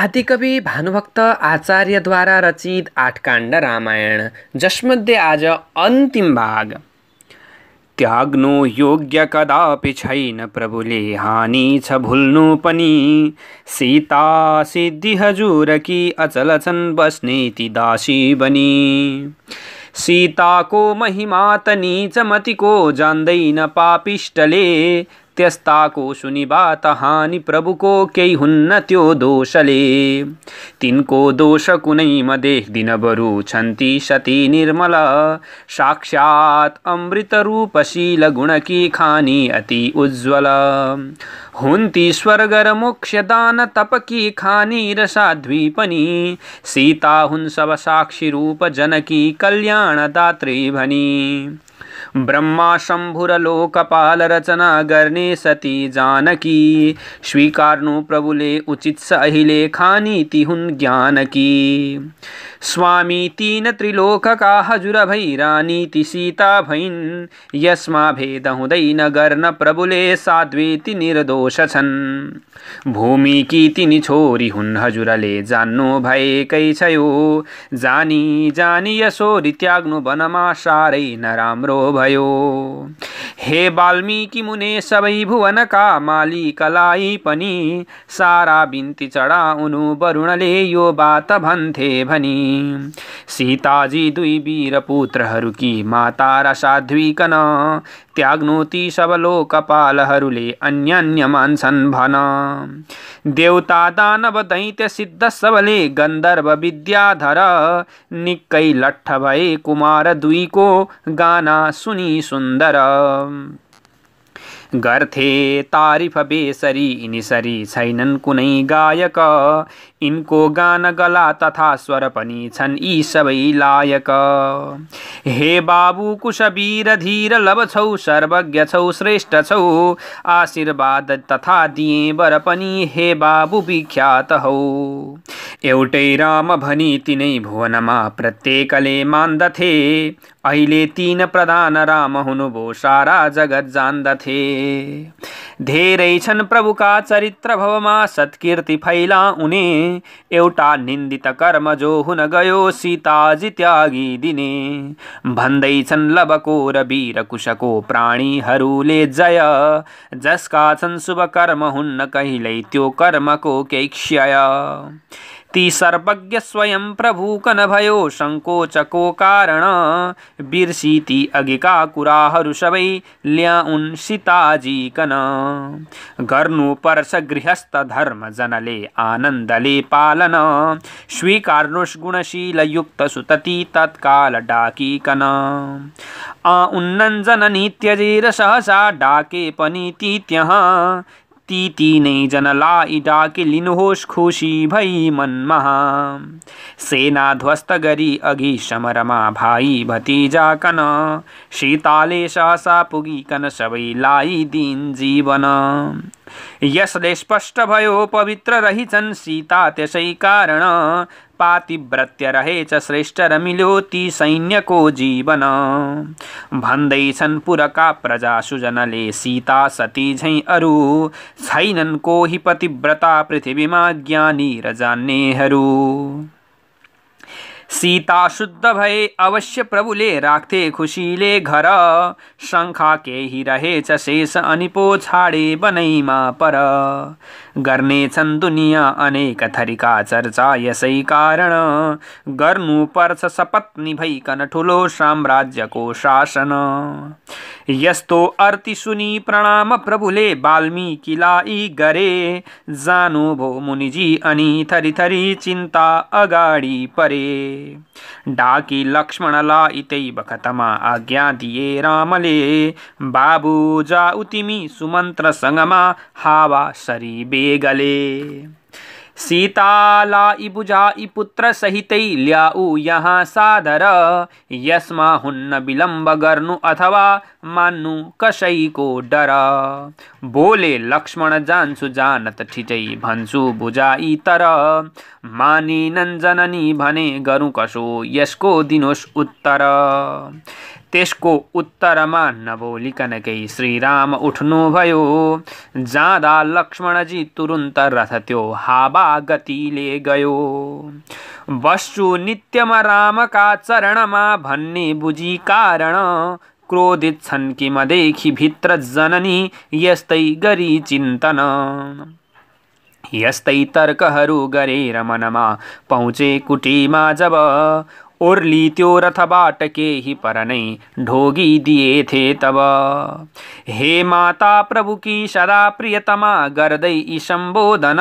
आदिकवि भानुभक्त आचार्यद्वारा रचित काण्ड रामायण जसमध्ये आज अन्तिम भाग त्याग्नु योग्य कदापि छैन प्रभुले हानि छ भुल्नु पनि सीता सिद्धि हजुर कि अचल छन् बस्ने दासी बनी सीताको महिमा त नीचमतिको जान्दैन पापिष्टले त्यस्ता को सुनी हानि प्रभु को कई हुन्न त्यो दोषले तिनको दोष कुनै मदेह दिनबरु छन्ति सती निर्मल साक्षात् अमृत रूपशील गुणकी खानी अति उज्ज्वल हुन्ती स्वर्ग र मोक्ष दान तपकी खानी र साध्वी पनि सीता हुन् सब साक्षी रूप जनकी कल्याण दात्री भनी ब्रह्मा ब्रह्माशम्भुरलोकपालरचनागर्णे सती जानकी स्वीकार प्रभुले उचित स अहिलेखानीति हुन् ज्ञानकी स्वामी तीन त्रिलोकका हजुरभैरानीति सीता भैन् यसमा भेद हुँदैन गर्न प्रभुले साद्वेति निर्दोष छन् भूमिकी तिनी छोरी हुन् हजुरले जान्नु भएकै छ यो जानी जानी यसो त्याग्नु वनमा साह्रै नराम्रो भयो हे वाल्मीकि मुने सबै भुवनका मालिकलाई पनि सारा बिन्ती चढाउनु वरुणले यो बात भन्थे भनी सीताजी दुई वीरपुत्रहरूकी माता र साध्वीकन सबलोकपालहरूले अन्यान्य मान्छन् भन देउता दानव दैत्य सिद्ध सबले गन्धर्व विद्याधर निकै लट्ठ भए कुमार दुईको गाना सुनि सुन्दर गर्थे तारिफ बेसरी यिनीसरी छैनन् कुनै गायक यिनको गान गला तथा स्वर पनि छन् यी सबै लायक हे बाबु कुशवीर धीर लभ छौ सर्वज्ञ छौ श्रेष्ठ छौ आशीर्वाद तथा दिए वर पनि हे बाबु विख्यात हौ एउटै राम भनी तिनै भुवनमा प्रत्येकले मान्दथे अहिले तीन प्रधान राम हुनुभयो सारा जगत जान्दथे धेरै छन् प्रभुका चरित्र भवमा सत्कीर्ति फैला उनी एउटा निन्दित कर्म जो हुन गयो सीताजी दिने भन्दैछन् लबको र कुशको प्राणीहरूले जय जसका छन् शुभ कर्म हुन्न कहिल्यै त्यो कर्मको केही क्षय ती सर्वज्ञ स्वयं भयो नभयो संकोचको कारण ती अघिका कुराहरू सबै ल्याउन् गर्नु पर्स गृहस्थ धर्म जनले आनन्दले पालन गुणशील युक्त सुतती तत्काल डाकिकन आ उन्नन्जन नित्य र सहसा डाके पनि ती त्यहाँ ती तिनैजना इडाकी लिनुहोस् खुसी भई मनमा सेना ध्वस्त गरी अघि समरमा भाइ कन सीताले सहसा पुगिकन सबैलाई दिन जीवन यसले स्पष्ट भयो पवित्र रहिछन् सीता त्यसै कारण पातिव्रत्य रहेछ श्रेष्ठ रमिल्यो ती सैन्यको जीवन भन्दैछन् पुरका प्रजा सुजनले सीता सती झैँ अरू छैनन् कोही पतिव्रता पृथ्वीमा ज्ञानी र जान्नेहरू सीता शुद्ध भए अवश्य प्रभुले राख्थे खुसीले घर शङ्खा केही रहेछ शेष अनि पो छाडे बनैमा पर गर्नेछन् दुनियाँ अनेक थरीका चर्चा यसै कारण गर्नुपर्छ सपत्नी भइकन ठुलो साम्राज्यको शासन यस्तो अर्ति सुनि प्रणाम प्रभुले वाल्मीकिलाई गरे जानु भो मुनिजी अनि थरी थरी चिन्ता अगाडि परे डाकी लक्ष्मणला इतैव बखतमा आज्ञा दिए रामले बाबू जाऊ तिमी सुमंत्र संगमा हावा शरी बेगले सीताला बुझाई पुत्र सहित ल्याऊ यहाँ सादर यसमा हुन्न विलम्ब गर्नु अथवा मान्नु कसैको डर बोले लक्ष्मण जान्छु जान त ठिटै भन्छु बुझाई तर मानिनन् जननी भने गरौँ कसो यसको दिनुहोस् उत्तर त्यसको उत्तरमा नबोलिकन केही श्रीराम उठ्नुभयो जाँदा लक्ष्मणजी तुरुन्त रथ त्यो हावा गतिले गयो बस्छु नित्यमा रामका चरणमा भन्ने बुझी कारण क्रोधित छन् कि मदेखि भित्र जननी यस्तै गरी चिन्तन यस्तै तर्कहरू गरेर मनमा पहुँचे कुटीमा जब उर्लीत्योरथ बाटके ही परनै ढोगी दिए थे तब हे माता प्रभु की सदा प्रियतमा गर्दई संबोधन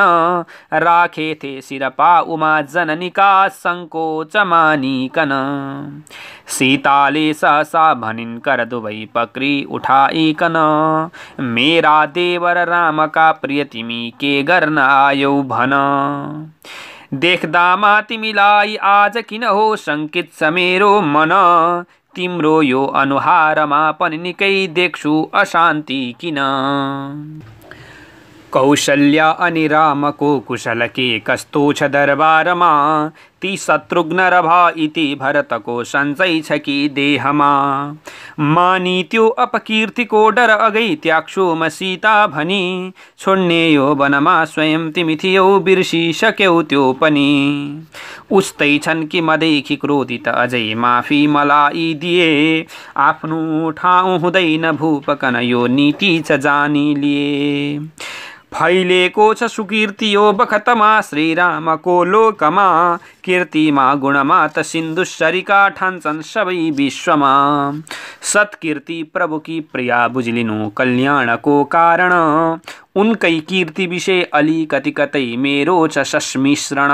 राखे थे सिरपा उमा जननी संकोच मानिकन सीताले सहसा भनिन कर दुबई पकड़ी उठाई कन मेरा देवर राम का प्रिय तिमी के गर्न आयो भन देख्दामा तिमीलाई आज किन हो सङ्केत छ मेरो मन तिम्रो यो अनुहारमा पनि निकै देख्छु अशान्ति किन कौशल्या अनि रामको कुशल के कस्तो छ दरबारमा ती शत्रुघ्न रभ इति भरतको सञ्चै छ कि देहमा मानि त्यो अपकीर्तिको डर अगै म सीता भनी छोड्ने यो वनमा स्वयं तिमी थियौ बिर्सिसक्यौ त्यो पनि उस्तै छन् कि मदेखि क्रोधित अझै माफी मलाई दिए आफ्नो ठाउँ हुँदैन भूपकन यो नीति छ जानी लिए फैलिएको छ सुकीर्ति यो बखतमा श्रीरामको लोकमा कीर्तिमा गुणमा त सिन्धु सरिका ठान्छन् सबै विश्वमा सत्कीर्ति प्रभुकी प्रिया बुझलिनु कल्याणको कारण उनकै कीर्ति विषय अलिकति कतै मेरो छ सस्मिश्रण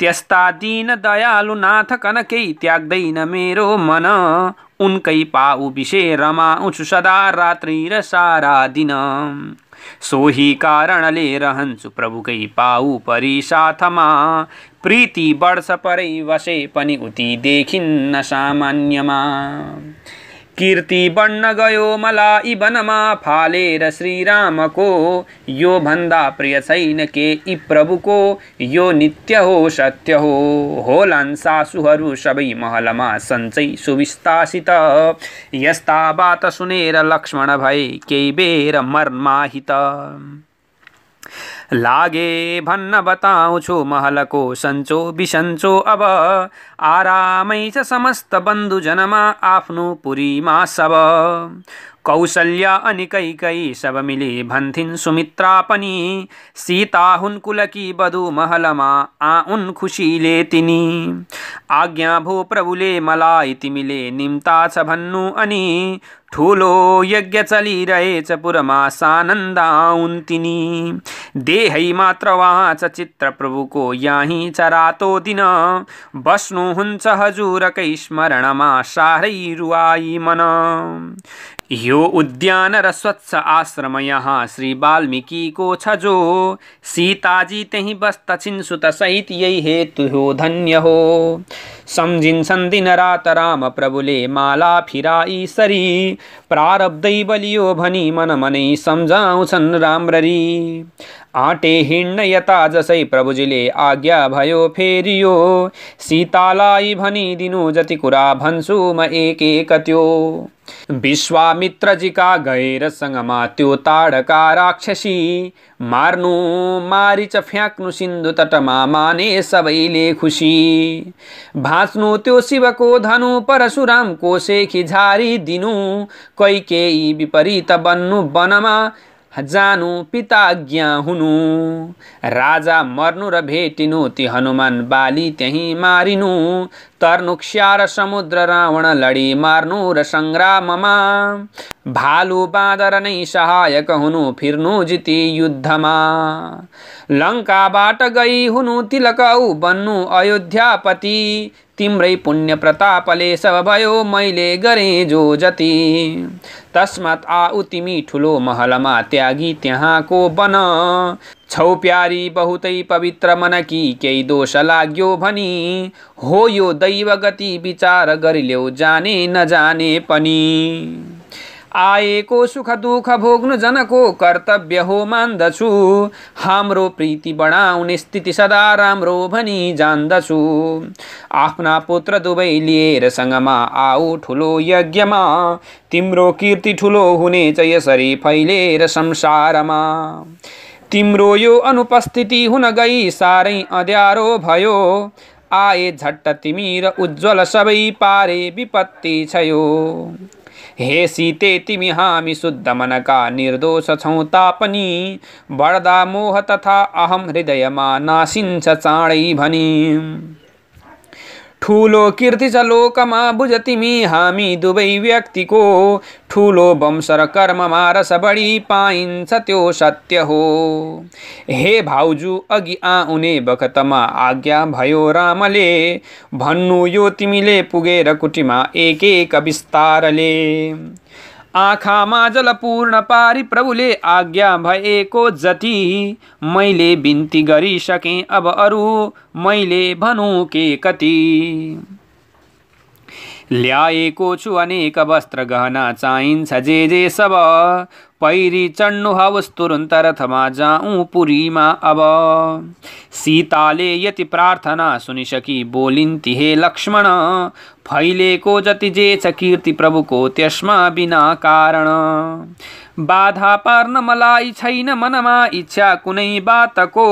त्यस्ता दिन दयालु नाथ कनकै त्याग्दैन मेरो मन उनकै पाउ विषय रमाउँछु सदा रात्रि र सारा दिन सोही कारणले रहन्छु प्रभुकै पाउ परि साथमा प्रीति परै वसे पनि उति देखिन्न सामान्यमा कीर्ति बन्न गयो मलाई वनमा फालेर श्रीरामको यो भन्दा प्रिय छैन के यी प्रभुको यो नित्य हो सत्य हो होलान् सासुहरू सबै महलमा सन्चै सुविस्तासित यस्ता बात सुनेर लक्ष्मण भए केही बेर मर्माहित लागे भन्न बताउँछु महलको सन्चो बिसन्चो अब आरामै छ समस्त बन्धुजनमा आफ्नो पुरीमा सब कौशल्या अनि कैकै सब मिली भन्थिन् सुमित्रा पनि सीता हुन् कुलकी बधु महलमा उन खुसीले तिनी आज्ञा भो प्रभुले मलाई तिमीले निम्ता छ भन्नु अनि ठुलो यज्ञ चलिरहेछ पुरमा सानन्द आउन् तिनी देहै मात्र वहाँ छ चित्र प्रभुको यहीँ छ रातो दिन बस्नुहुन्छ हजुरकै स्मरणमा सारै रुवाई मन यो उद्यान र स्वच्छ आश्रम यहाँ श्री को छ जो सीताजी त्यहीँ सुत सहित यही हेतु हो धन्य हो सम्झिन्छन् दिन रात राम प्रभुले माला फिराई सरी प्रारब्धै बलियो भनी मन मनै सम्झाउँछन् राम्ररी आटे हिँड्न यता जसै प्रभुजीले आज्ञा भयो फेरियो सीतालाई भनिदिनु जति कुरा भन्छु म एक एक त्यो विश्वामित्रजीका गैरसँगमा त्यो ताडका राक्षसी मार्नु मारिच फ्याँक्नु सिन्धु तटमा माने सबैले खुसी भाँच्नु त्यो शिवको धनु परशुरामको सेखी झारी दिनु कैकेयी विपरीत बन्नु वनमा जानु पिता आज्ञा हुनु राजा मर्नु र भेटिनु ती हनुमान बाली त्यही मारिनु तर्नु र समुद्र रावण लडी मार्नु र सङ्ग्राममा भालु बाँदर नै सहायक हुनु फिर्नु जिती युद्धमा लङ्काबाट गई हुनु तिलकौ बन्नु अयोध्यापति तिम्रै पुण्य प्रतापले सब भयो मैले गरेँ जो जति तस्मत आऊ तिमी ठुलो महलमा त्यागी त्यहाँको बन छौ प्यारी बहुतै पवित्र मनकी केही दोष लाग्यो भनी हो यो दैवगति विचार गरिल्यौ जाने नजाने पनि आएको सुख दुःख भोग्नु जनको कर्तव्य हो मान्दछु हाम्रो प्रीति बढाउने स्थिति सदा राम्रो भनी जान्दछु आफ्ना पुत्र दुवै लिएर सँगमा आऊ ठुलो यज्ञमा तिम्रो कीर्ति ठुलो हुनेछ यसरी फैलेर संसारमा तिम्रो यो अनुपस्थिति हुन गई साह्रै अँध्यारो भयो आए झट्ट तिमी र उज्जवल सबै पारे विपत्ति छ यो हे सीते हामी शुद्ध तिमिहामि शुद्धमनका निर्दोषसंतापनी वरदा मोह तथा अहम हृदय में नाशिन्छ चाँडै भनी ठुलो कीर्ति छ लोकमा बुझ तिमी हामी दुवै व्यक्तिको ठुलो वंश र कर्ममा रस बढी पाइन्छ त्यो सत्य हो हे भाउजू अघि आउने बखतमा आज्ञा भयो रामले भन्नु यो तिमीले पुगेर कुटीमा एक एक विस्तारले आँखामा पूर्ण पारी प्रभुले आज्ञा भएको जति मैले बिन्ती गरिसकेँ अब अरू मैले भनौँ के कति ल्याएको छु अनेक वस्त्र गहना चाहिन्छ जे जे सब पैरी चढ्नु हवस् तुरुन्त रथमा जाउँ पुरीमा अब सीताले यति प्रार्थना सुनिसकी बोलिन्ति हे लक्ष्मण फैलेको जति जे छ कीर्ति प्रभुको त्यसमा बिना कारण बाधा पार्न मलाई छैन मनमा इच्छा कुनै बातको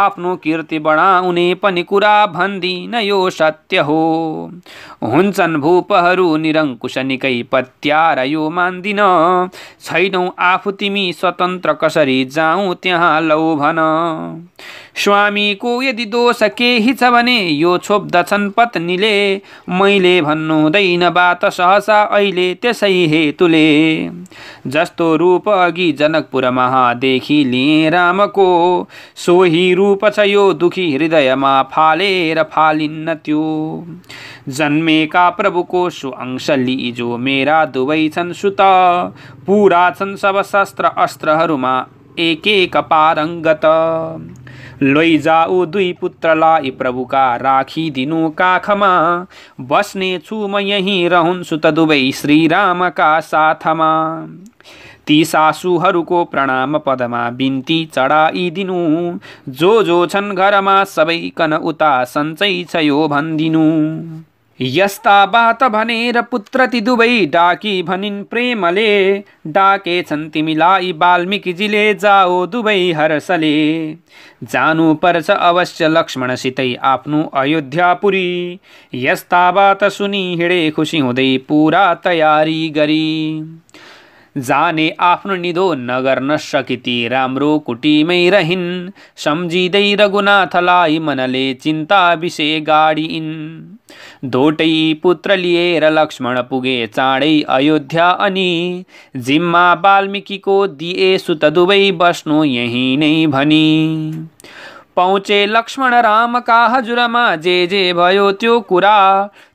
आफ्नो कीर्ति बढाउने पनि कुरा भन्दिन यो सत्य हो हुन्छन् भूपहरू निरङ्कुश निकै पत्यार यो मान्दिन छैनौ आफू तिमी स्वतन्त्र कसरी जाउँ त्यहाँ लौ भन स्वामीको यदि दोष केही छ भने यो छोप्दछन् पत्नीले मैले भन्नुहुँदैन बात सहसा अहिले त्यसै हेतुले जस्तो रूप अघि जनकपुर महादेखि लिए रामको सोही रूप छ यो दुखी हृदयमा फालेर फालिन्न त्यो जन्मेका प्रभुको सु अंश लिइजो मेरा दुवै छन् सुत पुरा छन् सब शस्त्र अस्त्रहरूमा एक एक पारङ्गत लैजाऊ दुई पुत्रलाई प्रभुका राखिदिनु काखमा बस्ने छु म यहीँ रहन्छु त दुवै श्रीरामका साथमा ती सासूहरूको प्रणाम पदमा बिन्ती चढाइदिनु जो जो छन् घरमा सबैकन उता सन्चै छ यो भनिदिनु यस्ता बात भनेर पुत्र ती दुवै डाकी भनिन् प्रेमले डाके छन् तिमीलाई वाल्मिकीजीले जाओ दुवै हर्षले जानुपर्छ अवश्य लक्ष्मणसितै आफ्नो अयोध्यापुरी यस्ता बात सुनि हिँडे खुसी हुँदै पुरा तयारी गरी जाने आफ्नो निधो नगर्न सकिती राम्रो कुटीमै रहन् सम्झिँदै रघुनाथलाई मनले चिन्ता विषय गाडिन् दोटै पुत्र लिएर लक्ष्मण पुगे चाँडै अयोध्या अनि जिम्मा वाल्मिकीको दिए सुत दुवै बस्नु यहीँ नै भनी पहुँचे लक्ष्मण रामका हजुरमा जे जे भयो त्यो कुरा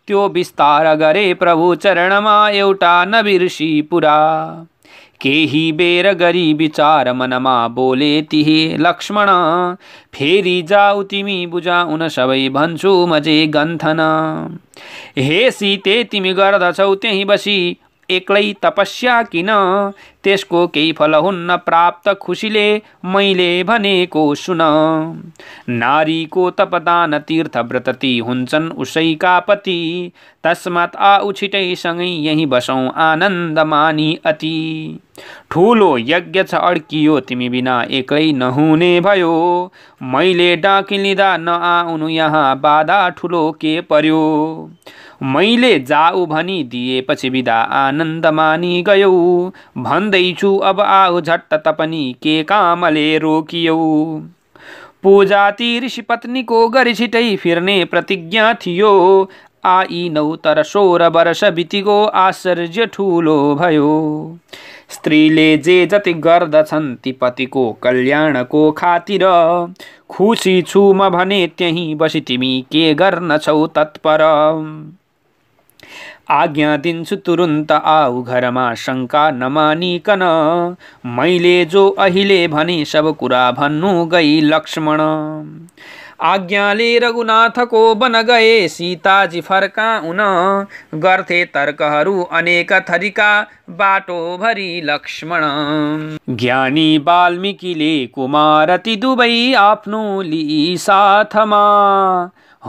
त्यो विस्तार गरे प्रभु चरणमा एउटा नबिर्षि पुरा केही बेर गरी विचार मनमा बोले तिहे लक्ष्मण फेरि जाऊ तिमी बुझाउन सबै भन्छु मजे गन्थन हे सीते तिमी गर्दछौ त्यहीँ बसी एक्लै तपस्या किन त्यसको केही फल हुन्न प्राप्त खुसीले मैले भनेको सुन नारीको तपदान तीर्थ व्रतती हुन्छन् उसैका पति तस्मात् आउ छिटैसँगै यहीँ बसौँ आनन्द मानी अति ठुलो यज्ञ छ अड्कियो तिमी बिना एक्लै नहुने भयो मैले डाकिलिँदा नआउनु यहाँ बाधा ठुलो के पर्यो मैले जाऊ भनी दिएपछि विदा आनन्द मानि गयौ भन्दैछु अब आऊ झट्ट त पनि के कामले रोकियौ पूजा ऋषि ऋषिपत्नीको गरी छिटै फिर्ने प्रतिज्ञा थियो आइनौ तर सोह्र वर्ष बितिको आश्चर्य ठुलो भयो स्त्रीले जे जति गर्दछन् ती पतिको कल्याणको खातिर खुसी छु म भने त्यहीँ बसी तिमी के गर्न छौ तत्पर आज्ञा दिन्छु तुरुन्त आऊ घरमा शङ्का नमानिकन मैले जो अहिले भने सब कुरा भन्नु गई लक्ष्मण आज्ञाले रघुनाथको बन गए सीताजी उन गर्थे तर्कहरू अनेक थरीका बाटोभरि लक्ष्मण ज्ञानी वाल्मिकीले कुमारती दुवै आफ्नो लिई साथमा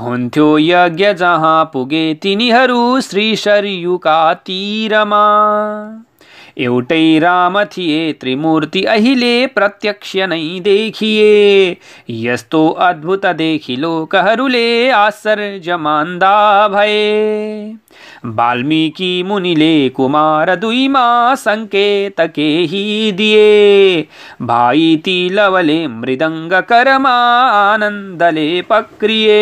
हुन्थ्यो यज्ञ जहाँ पुगे तिनीहरू श्री सरयुका तिरमा एउटै राम थिए त्रिमूर्ति अहिले प्रत्यक्ष नै देखिए यस्तो अद्भुत देखि लोकहरूले आश्चर्य मान्दा भए वाल्मीकि मुनिले कुमार दुईमा सङ्केत केही दिए भाइ तिलवले मृदङ्ग करमा आनन्दले पक्रिए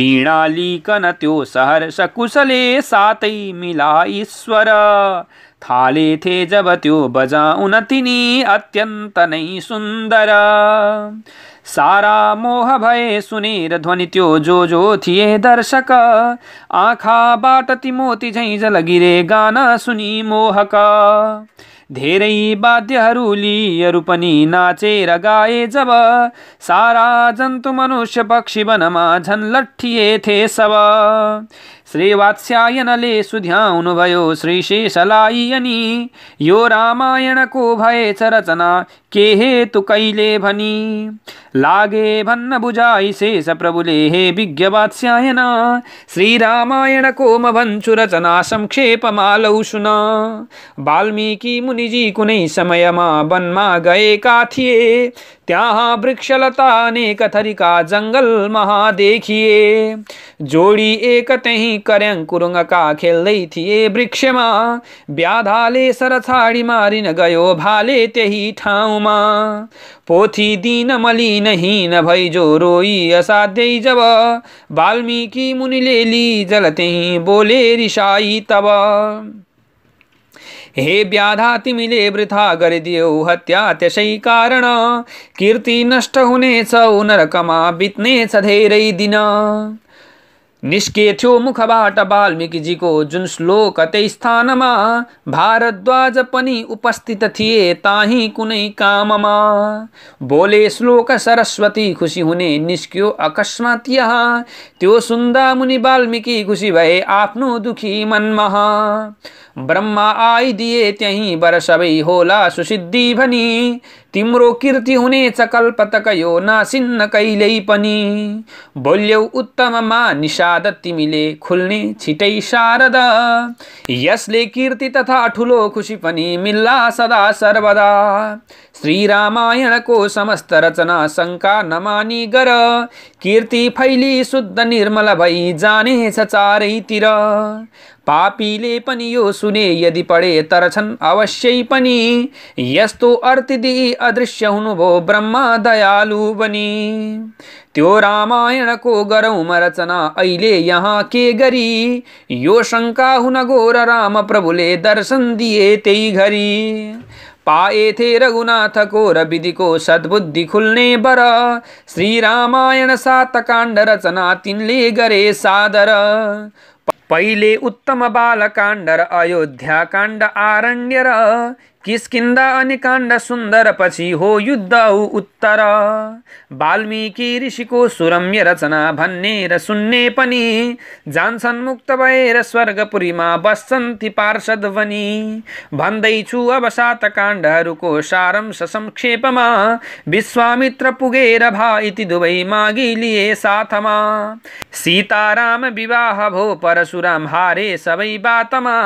वीणालिकन त्यो सहर्ष कुशले सातै मिला ईश्वर थे जब त्यो बजाउन तिनी अत्यन्त नै सुन्दर सारा मोह भए सुनेर ध्वनि त्यो जो जो थिए दर्शक आँखाबाट तिमोती झैँझल गिरे गाना सुनि मोहक धेरै वाद्यहरू लिएर पनि नाचेर गाए जब सारा जन्तु मनुष्य पक्षी वनमा झन् थे सब श्रीवात्स्यायनले श्री शेषलायनी यो रामायणको भएछ रचना के हेतु कैले भनी लागे भन्न बुझाई शेष प्रभुले हे विज्ञ वात्स्यायन श्री श्रीरामायणको म भन्छु रचना संक्षेप संक्षेपमालौ सुन वाल्मीकि मुनिजी कुनै समयमा वनमा गएका थिए त्यहाँ वृक्षलता अनेक थरीका जङ्गल महा देखिए जोडी एक तही करङ्कुरुङ्गका खेल्दै थिए वृक्षमा व्याधाले सरछाडी मारिन गयो भाले त्यही ठाउँमा पोथी दिन मलिन हिन भई जो रोई असाध्यै जब वाल्मीकि मुनिले लि जल त्यही बोले रिसाई तब हे व्याधा तिमीले वृथा गरिदियौ हत्या त्यसै कारण कीर्ति नष्ट हुनेछ नरकमा बित्नेछ धेरै दिन निस्किएथ्यो मुखबाट वाल्मिकीजीको जुन श्लोक त्यही स्थानमा भारद्वाज पनि उपस्थित थिए ताही कुनै काममा बोले श्लोक सरस्वती खुसी हुने निस्क्यो अकस्मात यहाँ त्यो सुन्दा मुनि वाल्मिकी खुसी भए आफ्नो दुखी मनमा ब्रह्मा आइदिए त्यहीँ बर सबै होला सुसिद्धि भनी तिम्रो कीर्ति हुने चकल्पतक यो नासिन्न कहिल्यै पनि बोल्यौ उत्तममा निषाद तिमीले खुल्ने छिटै शारद यसले कीर्ति तथा ठुलो खुसी पनि मिल्ला सदा सर्वदा श्री रामायणको समस्त रचना शङ्का नमानी गर कीर्ति फैली शुद्ध निर्मल भई जानेछ चारैतिर पापीले पनि यो सुने यदि पढे तर छन् अवश्य पनि यस्तो दि अदृश्य हुनुभयो ब्रह्म दयालु पनि त्यो रामायणको गरौँ रचना अहिले यहाँ के गरी यो शङ्का हुन गोर राम प्रभुले दर्शन दिए त्यही घरी पाएथे रघुनाथको र विधिको सद्बुद्धि खुल्ने बर श्री रामायण सात काण्ड रचना तिनले गरे सादर पहिले उत्तम बालकांडर र कांड आरण्य र किस्किन्दा अनि काण्ड सुन्दर पछि हो युद्ध उत्तर वाल्मीकि ऋषिको सुरम्य रचना भन्ने र सुन्ने पनि जान्छन् मुक्त भएर स्वर्गपुरीमा बस्छन् ती पार्षद बनी भन्दैछु अब सात काण्डहरूको सारंश संक्षेपमा विश्वामित्र पुगेर इति दुवै मागी लिए साथमा सीताराम विवाह भो परशुराम हारे सबै बातमा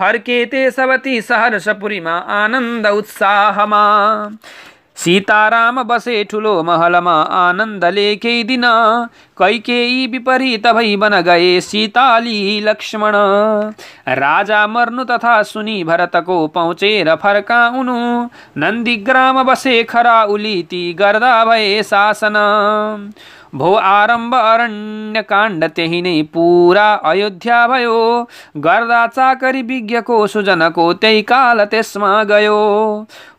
फर्के ते सबती सहरसपुरीमा आनन्द उत्साहमा सीताराम बसे ठुलो महलमा आनन्दले केही दिन कैकेयी विपरीत भई बन गए सीताली लक्ष्मण राजा मर्नु तथा सुनि भरतको पहुँचेर फर्काउनु नन्दीग्राम बसे खरा उलिती गर्दा भए शासन भो आरम्भ अरण्यकाण्ड त्यही नै पुरा अयोध्या भयो गर्दा चाकरी विज्ञको सुजनको त्यही काल त्यसमा गयो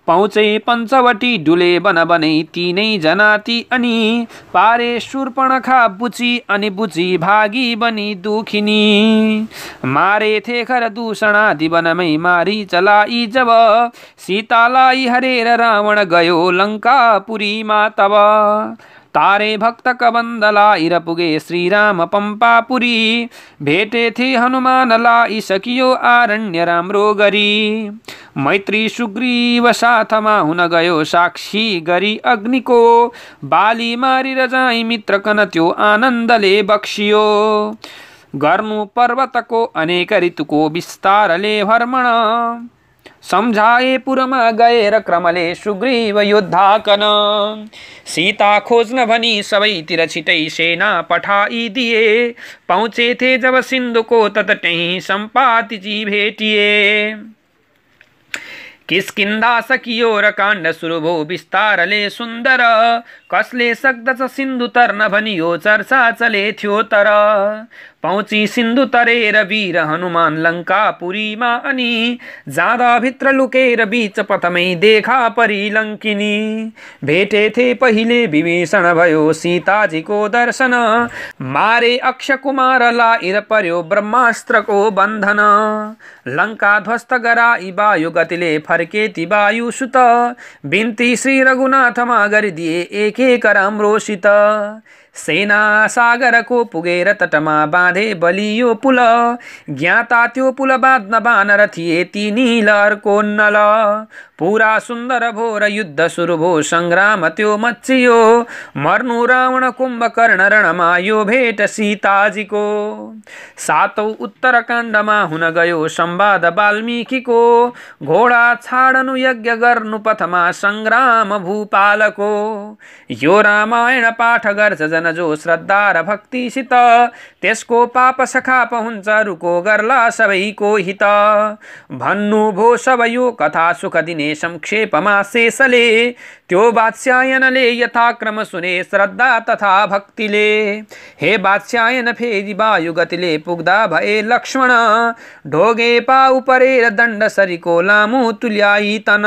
पहुँचे पञ्चवटी डुले बन बने तिनै जनाती अनि पारे शूर्पणखा बुची अनि बुची भागी बनी दुखिनी मारे थे खर दूषणा दिवनमै मारी चलाई जब सीतालाई हरेर रावण गयो लङ्कापुरीमा तब तारे भक्त कबन्दला इरपुगे श्रीराम पम्पापुरी भेटेथे हनुमान यी सकियो आरण्य राम्रो गरी मैत्री सुग्रीव साथमा हुन गयो साक्षी गरी अग्निको बाली मारेर जाई कन त्यो आनन्दले बक्सियो गर्नु पर्वतको अनेक ऋतुको विस्तारले भ्रमण सम्झाए पुरमा गएर क्रमले सुग्रीव युद्धाकन सीता खोज्न भनी सबैतिर छिटै सेना पठाइदिए थिए जब सिन्धुको तत त्यहीँ सम्पातिजी भेटिए किस्किन्दा सकियो र काण्ड सुरु भो विस्तारले सुन्दर कसले सक्दछ सिन्धु तर्न भनियो चर्चा चले थियो तर पहुँची सिन्धु तरेर वीर हनुमान पुरीमा अनि जाँदा भित्र लुकेर बीच पथमै देखा परी लङ्किनी भेटेथे पहिले विभीषण भयो सीताजीको दर्शन मारे अक्ष कुमार पर्यो ब्रह्मास्त्रको बन्धन लङ्का ध्वस्त गराई वायु गतिले फर्के ती वायु सुत बिन्ती श्री रघुनाथमा गरिदिए एक एक राम्रो सेना सागरको पुगेर तटमा बाँधे बलियो पुल ज्ञाता त्यो पुल बाँध्न बानर थिए तिनी लहरको नल पुरा सुन्दर भो र युद्ध सुरु भो सङ्ग्राम त्यो मच्चियो मर्नु रावण कुम्भकर्ण यो भेट सीताजीको सातौँ उत्तरकाण्डमा हुन गयो संवाद वाल्मीकिको घोडा छाडनु यज्ञ गर्नु पथमा सङ्ग्राम भूपालको यो रामायण पाठ गर्छ जन जो श्रद्धा र भक्तिसित त्यसको पाप सखा पहुन्छ रुको गर्ला सबैको हित भन्नुभो सब यो कथा सुख दिने संक्षेपमा शेषले त्यो वात्स्यायनले यथाक्रम सुने श्रद्धा तथा भक्तिले हे वात्स्यायन फेरि वायुगतिले पुग्दा भए लक्ष्मण ढोगे पा उपरेर दण्ड सरिको लामो तुल्याइतन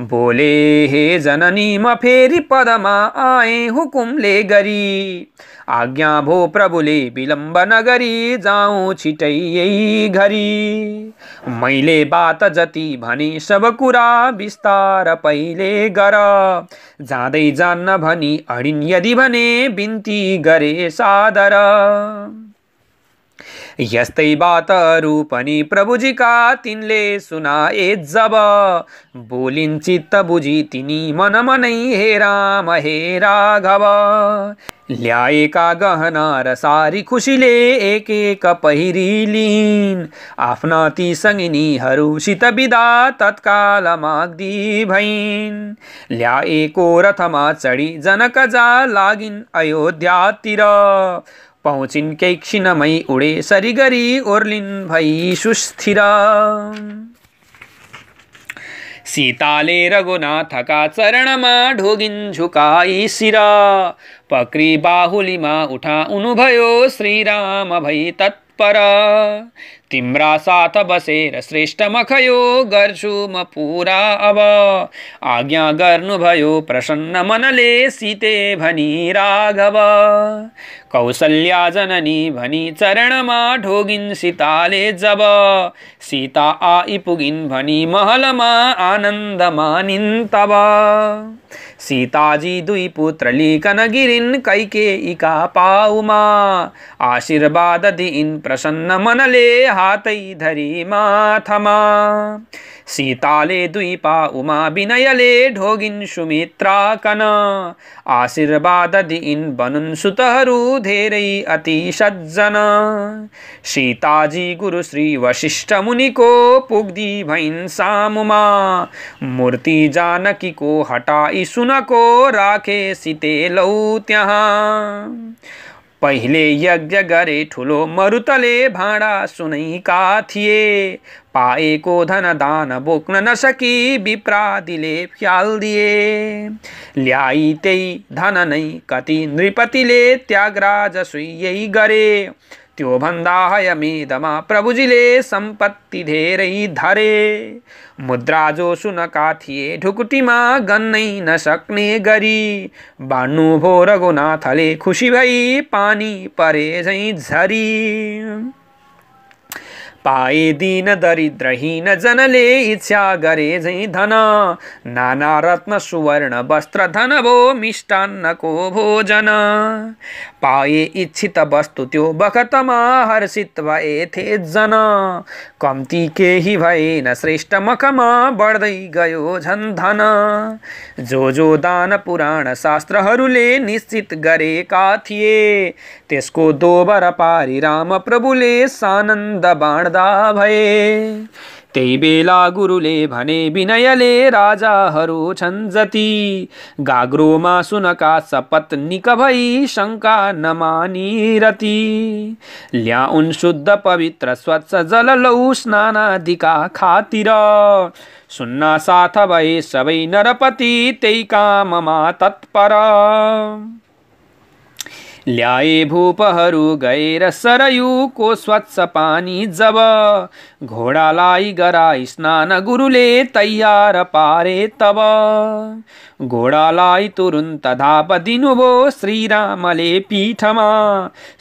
बोले हे जननी म फेरि पदमा आए हुकुमले गरी आज्ञा भो प्रभुले विलम्ब नगरी जाउँ छिटै यही घरी मैले बात जति भने सब कुरा विस्तार पहिले गर जाँदै जान्न भनी अडिन यदि भने बिन्ती गरे सादर यस्तै बात पनि प्रभुजीका तिनले सुनाए जब बोलिन् चित्त बुझी तिनी मन मनै हे राम हे राघव ल्याएका गहना र सारी खुसीले एक एक पहिरी लिन् आफ्ना ती सङ्गिनीहरूसित बिदा तत्काल माग्दी भइन् ल्याएको रथमा चढी जा लागिन् अयोध्यातिर पहुँचिन् केही क्षणमै उडे गरी ओर्लिन भई सुस्थिर सीताले रघुनाथका चरणमा ढोगिन झुकाई शिर पक्री बाहुलीमा उठा उनुभयो श्रीराम भई तत् पर तिम्रा साथ बसेर मखयो गर्छु म पुरा अब आज्ञा गर्नुभयो प्रसन्न मनले सीते भनी राघव कौशल्या जननी भनी चरणमा ढोगिन् सीताले जब सीता आइपुगिन् भनी महलमा आनन्द मानिन् तब सीताजी दुई पुत्रलीकनगिरिन् कैकेयिका पाउमा आशीर्वाद इन प्रसन्न मनले हाथ धरी माथमा सीताले द्वीपा उमा विनयले ढोगिन सुमित्रा कना आशीर्वाद दिन बनुन सुतहरू धेरे अति सज्जना सीताजी गुरु श्री वशिष्ठ मुनि को पुग्दी भैन सामुमा मूर्ति को हटाई को राखे सीते लौ त्यहाँ पहले यज्ञ गरे ठुलो मरुतले भाँडा सुनैका थिए पाएको धन दान बोक्न नसकी विप्रादिले दिए ल्याई त्यही धन नै कति नृपतिले त्यागराज यही गरे त्यो भन्दाहय मेदमा प्रभुजिले सम्पत्ति धेरै धरे मुद्रा जो सुनका थिए ढुकुटीमा गन्नै नसक्ने गरी बाँड्नुभो रघुनाथले खुसी भई पानी परे झै झरी पाए दिन दरिद्रहीन जनले इच्छा गरे झै धन नाना रत्न सुवर्ण वस्त्र धन भो मिष्टान्नको भोजन पाए इच्छित वस्तु त्यो बखतमा हर्षित भए थे जन कम्ती केही भएन श्रेष्ठ मखमा बढ्दै गयो झन् धन जो जो दान पुराण शास्त्रहरूले निश्चित गरेका थिए त्यसको दोबर पारी राम प्रभुले सानन्द बाण गर्दा भए त्यही बेला गुरुले भने विनयले राजाहरू छन् जति गाग्रोमा सुनका सपत निक भई शङ्का नमानी रति ल्याउन् शुद्ध पवित्र स्वच्छ जल लौ स्नानादिका खातिर सुन्न साथ भए सबै नरपति त्यही काममा तत्पर ल्याए भूपहरू गएर सरयुको स्वच्छ पानी जब घोडालाई गरा स्नान गुरुले तयार पारे तब घोडालाई तुरुन्त धाप दिनुभयो श्रीरामले पीठमा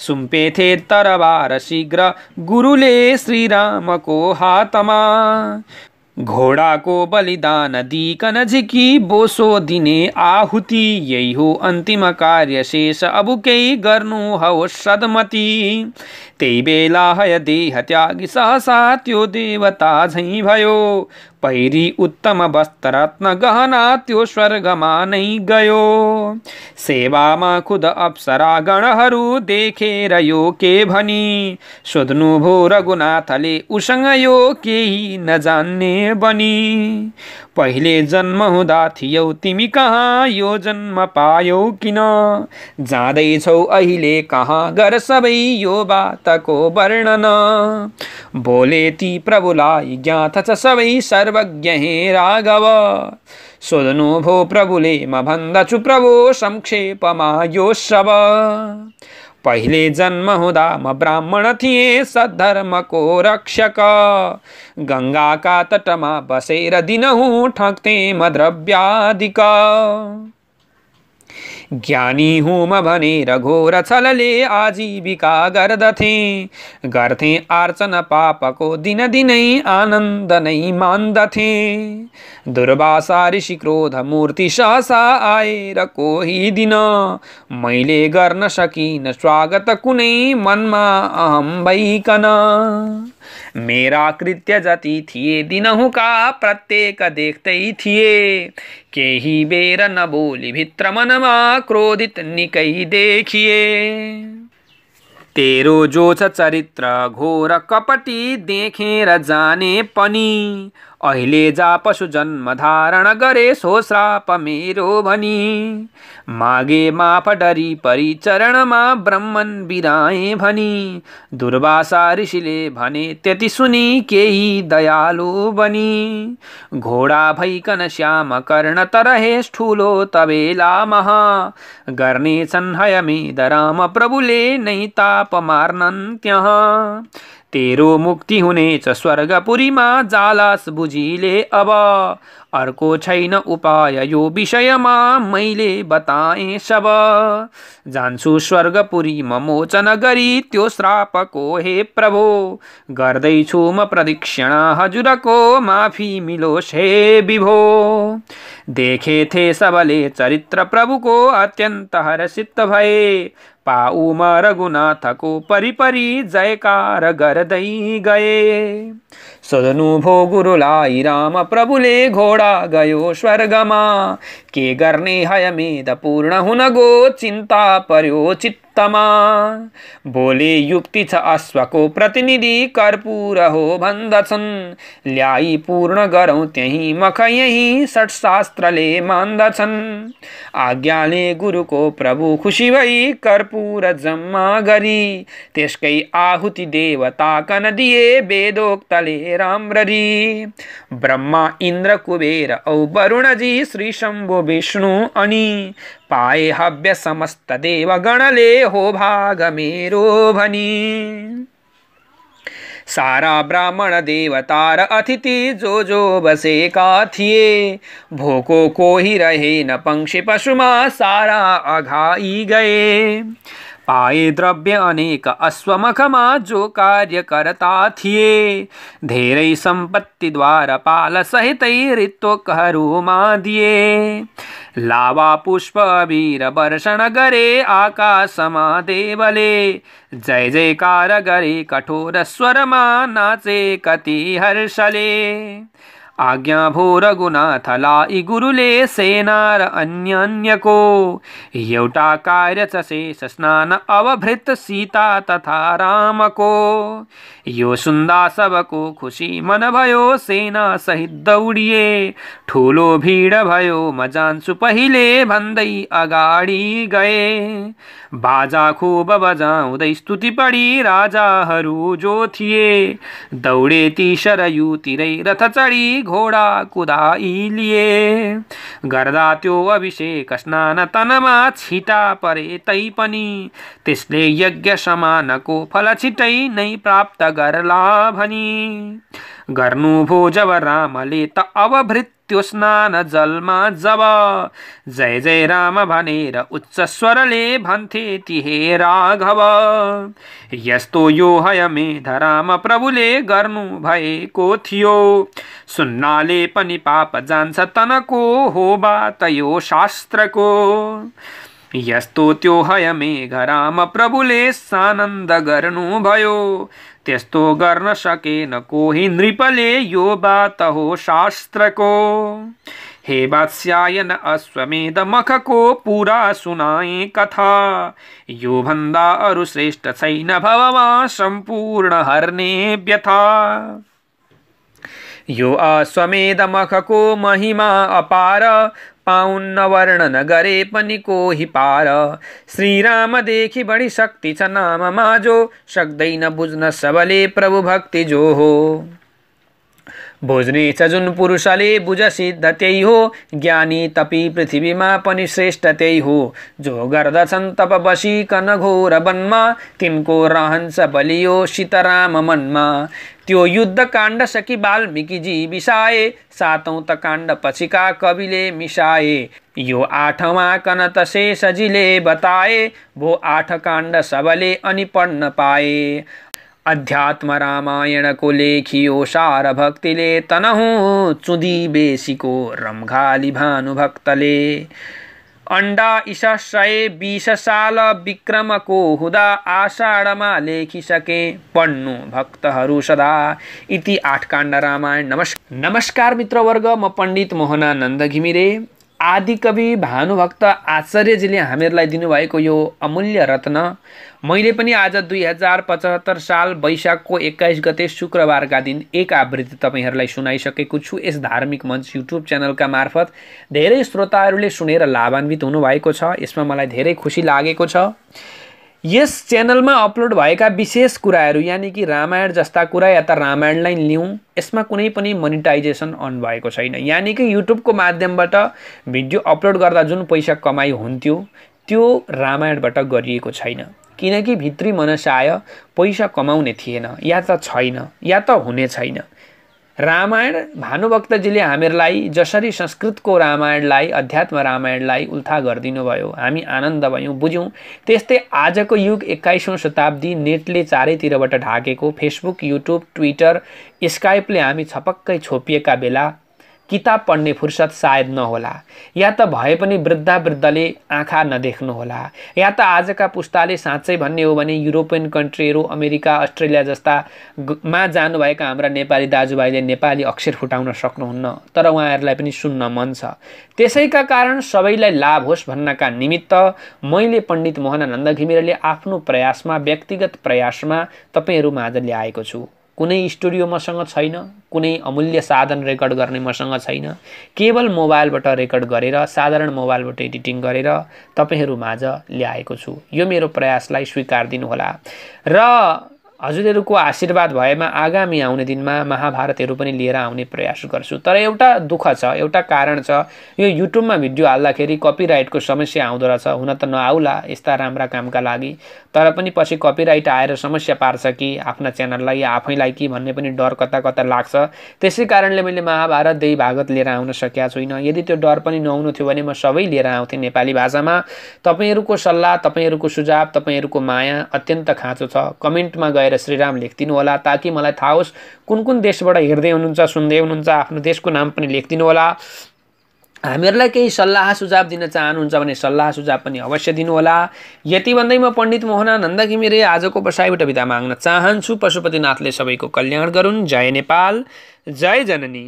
सुम्पेथे तरबार शीघ्र गुरुले श्रीरामको हातमा घोडाको बलिदान दिकन झिकी बोसो दिने आहुति यही हो अन्तिम कार्य शेष अब केही गर्नु हौ सदमती त्यही बेला हय देह त्यागी सहसा त्यो देवता झैँ भयो पहिरी उत्तम रत्न गहना त्यो स्वर्गमा नै गयो सेवामा खुद अप्सरा गणहरू देखेर यो के भनी भो रघुनाथले उसँग यो केही नजान्ने बनी पहिले जन्म हुँदा थियौ तिमी कहाँ यो जन्म पायौ किन जाँदैछौ अहिले कहाँ गर सबै यो बातको वर्णन बोले ती प्रभुलाई ज्ञात छ सबै सर्वज्ञ हे राघव भो प्रभुले म भन्दछु प्रभु संक्षेपमा यो सब पहले जन्म म ब्राह्मण थिए सद्धर्म को रक्षक गंगा का तटमा बसेर दिनहुँ म द्रव्यादिक ज्ञानी हुम भनेर घोर छलले आजीविका गर्दथे गर्थे आर्चन पापको दिन दिनै आनन्द नै मान्दथे दुर्वासा ऋषि क्रोध मूर्ति सहसा आएर कोही दिन मैले गर्न सकिन स्वागत कुनै मनमा अहम भइकन मेरा कृत्य जति थिए दिनहु का प्रत्येक देखते ही थिए के ही बेर न बोली भित्र मनमा क्रोधित निकई देखिए तेरो जो छ चरित्र घोर कपटी देखेर जाने पनि अहिले जा पशु जन्म धारण गरे सो श्राप मेरो भनी मागे माफ डरी परिचरणमा ब्रह्मन बिराए भनी दुर्वासा ऋषिले भने त्यति सुनि केही दयालु बनी घोडा भइकन श्याम कर्ण तरहे ठुलो तबेला महा गर्नेछन् हयमेद राम प्रभुले नै ताप मार्नन् त्यहाँ तेरो मुक्ति हुनेछ स्वर्गपुरीमा जालास बुझिले अब अर्को छैन उपाय यो विषयमा मैले बताएँ सब जान्छु स्वर्गपुरी मोचन गरी त्यो श्रापको हे प्रभो गर्दैछु म प्रदीक्षिणा हजुरको माफी मिलोस् हे विभो देखेथे सबले चरित्र प्रभुको अत्यन्त हर्षित भए पाऊ म रघुनाथ को परिपरी जयकार कर गए सोधनु भो गुरुलाई राम प्रभुले घोड़ा गयो स्वर्गमा के गर्ने हयमेद पूर्ण हुन गो चिन्ता पर्यो चित्त उत्तमा भोलि युक्ति छ अश्वको प्रतिनिधि कर्पूर हो भन्दछन् ल्याई पूर्ण गरौँ त्यहीँ मख यही षट्शास्त्रले मान्दछन् आज्ञाले गुरुको प्रभु खुसी भई कर्पूर जम्मा गरी त्यसकै आहुति देवता कन दिए वेदोक्तले राम्ररी ब्रह्मा इन्द्र कुबेर औ वरुणजी श्री शम्भु विष्णु अनि पाए हव्य समस्त देव गण ले हो भाग मेरो भनी सारा ब्राह्मण देवतार अतिथि जो जो बसे का थिए भोको को ही रहे न पंक्षी पशुमा सारा अघाई गए पाए द्रव्य अनेक अश्वमखमा जो कार्य करता थिए धेरे संपत्ति द्वार पाल सहित ऋतो दिए लावा पुष्प वीर वर्षण गरे आकाशमा देवले जय जयकार गरे कठोर स्वरमा नाचे कति हर्षले आज्ञा भो रघुनाथ लाई गुरुले सेनार अन्यन्यको एउटा कार्य च शेष स्नान अवभृत सीता तथा रामको यो सुन्दा सबको खुसी मन भयो सेना सहित दौडिए ठुलो भिड भयो म जान्छु पहिले भन्दै अगाडि गए बाजा खुब बजाउँदै स्तुति पढी राजाहरू जो थिए दौडे ती सरयुतिरै रथ चढी घोडा कुदाई लिए गर्दा त्यो अभिषेक स्नान तनमा छिटा परे तै पनि त्यसले यज्ञ समानको फल छिटै नै प्राप्त गर्ला भनी भो जब रामले त अब भृत्यो स्नान जलमा जब जय जय राम भनेर उच्च स्वरले भन्थे तिहे राघव यस्तो यो हय मेध राम प्रभुले गर्नु भएको थियो सुन्नाले पनि पाप जान्छ तनको हो बात यो शास्त्रको प्रभुले सानंद यस्तोत्योहयमेघरामप्रबुले भयो त्यस्तो गर्न सकेन को कोहि नृपले यो बात बातहो शास्त्रको हे बात्स्यायन वात्स्यायन अश्वमेधमखको पुरा सुनाए कथा यो भन्दा अरु श्रेष्ठ छैन भवमा सम्पूर्ण हर्ने व्यथा यो अश्वमेध अश्वमेधमखको महिमा अपार पाऊन वर्णन गरे पनि कोही पार देखी बड़ी शक्ति छ नाम माझो सक्दैन बुझ्न सबले प्रभु भक्ति जो हो छ जुन पुरुषले बुझ सिद्ध त्यही हो ज्ञानी तपी पृथ्वीमा पनि श्रेष्ठ त्यही हो जो गर्दछन् तप बसिकन घोर वनमा तिनको रहन्छ बलियो सीताराम मनमा त्यो काण्ड सकी वाल्मिकीजी बिसाए सातौँ त काण्ड पछिका कविले मिसाए यो आठमा कन त शेषजीले बताए भो आठ काण्ड सबले अनि पढ्न पाए अध्यात्म लेखियो सार ले तनहु चुदीबेसिको भानु भानुभक्तले अन्डा बिस साल विक्रमको हुँदा आषाढमा लेखिसके पढ्नु भक्तहरू सदा इति आठ काण्ड रामायण नमस्कार नमस्कार मित्रवर्ग म पण्डित नन्द घिमिरे आदिकवि भानुभक्त आचार्यजीले हामीहरूलाई दिनुभएको यो अमूल्य रत्न मैले पनि आज दुई हजार पचहत्तर साल वैशाखको एक्काइस गते शुक्रबारका दिन एक आवृत्ति तपाईँहरूलाई सुनाइसकेको छु यस धार्मिक मञ्च युट्युब च्यानलका मार्फत धेरै श्रोताहरूले सुनेर लाभान्वित हुनुभएको छ यसमा मलाई धेरै खुसी लागेको छ यस च्यानलमा अपलोड भएका विशेष कुराहरू यानि कि रामायण जस्ता कुरा या त रामायणलाई लिउँ यसमा कुनै पनि मोनिटाइजेसन अन भएको छैन यानि कि युट्युबको माध्यमबाट भिडियो अपलोड गर्दा जुन पैसा कमाइ हुन्थ्यो त्यो रामायणबाट गरिएको छैन किनकि भित्री मनसाय पैसा कमाउने थिएन या त छैन या त हुने छैन रामायण भानुभक्तजीले हामीहरूलाई जसरी संस्कृतको रामायणलाई अध्यात्म रामायणलाई उल्था भयो हामी आनन्द भयौँ बुझ्यौँ त्यस्तै आजको युग एक्काइसौँ शताब्दी नेटले चारैतिरबाट ढाकेको फेसबुक युट्युब ट्विटर स्काइपले हामी छपक्कै छोपिएका बेला किताब पढ्ने फुर्सद सायद नहोला या त भए पनि वृद्धा वृद्धले आँखा नदेख्नुहोला या त आजका पुस्ताले साँच्चै भन्ने हो भने युरोपियन कन्ट्रीहरू अमेरिका अस्ट्रेलिया जस्ता मा जानुभएका हाम्रा नेपाली दाजुभाइले नेपाली अक्षर फुटाउन सक्नुहुन्न तर उहाँहरूलाई पनि सुन्न मन छ त्यसैका कारण सबैलाई लाभ होस् भन्नका निमित्त मैले पण्डित मोहनानन्द घिमिरेले आफ्नो प्रयासमा व्यक्तिगत प्रयासमा तपाईँहरू माझ ल्याएको छु कुनै स्टुडियो मसँग छैन कुनै अमूल्य साधन रेकर्ड गर्ने मसँग छैन केवल मोबाइलबाट रेकर्ड गरेर साधारण मोबाइलबाट एडिटिङ गरेर तपाईँहरू माझ ल्याएको छु यो मेरो प्रयासलाई स्वीकार दिनुहोला र हजुरहरूको आशीर्वाद भएमा आगामी आउने दिनमा महाभारतहरू पनि लिएर आउने प्रयास गर्छु तर एउटा दुःख छ एउटा कारण छ यो युट्युबमा भिडियो हाल्दाखेरि कपिराइटको समस्या आउँदो रहेछ हुन त नआउला यस्ता राम्रा कामका लागि तर पनि पछि कपिराइट आएर समस्या पार्छ कि आफ्ना च्यानललाई आफैलाई कि भन्ने पनि डर कता कता लाग्छ त्यसै कारणले मैले महाभारत देही भागत लिएर आउन सकेका छुइनँ यदि त्यो डर पनि नहुनु थियो भने म सबै लिएर आउँथेँ नेपाली भाषामा तपाईँहरूको सल्लाह तपाईँहरूको सुझाव तपाईँहरूको माया अत्यन्त खाँचो छ कमेन्टमा गएर आएर श्रीराम लेखिदिनु होला ताकि मलाई थाहा होस् कुन कुन देशबाट हेर्दै हुनुहुन्छ सुन्दै हुनुहुन्छ आफ्नो देशको नाम पनि लेखिदिनु होला हामीहरूलाई केही सल्लाह सुझाव दिन चाहनुहुन्छ भने सल्लाह सुझाव पनि अवश्य दिनुहोला यति भन्दै म पण्डित मोहनानन्द घिमिरे आजको बसाइबाट बिदा माग्न चाहन्छु पशुपतिनाथले सबैको कल्याण गरून् जय नेपाल जय जननी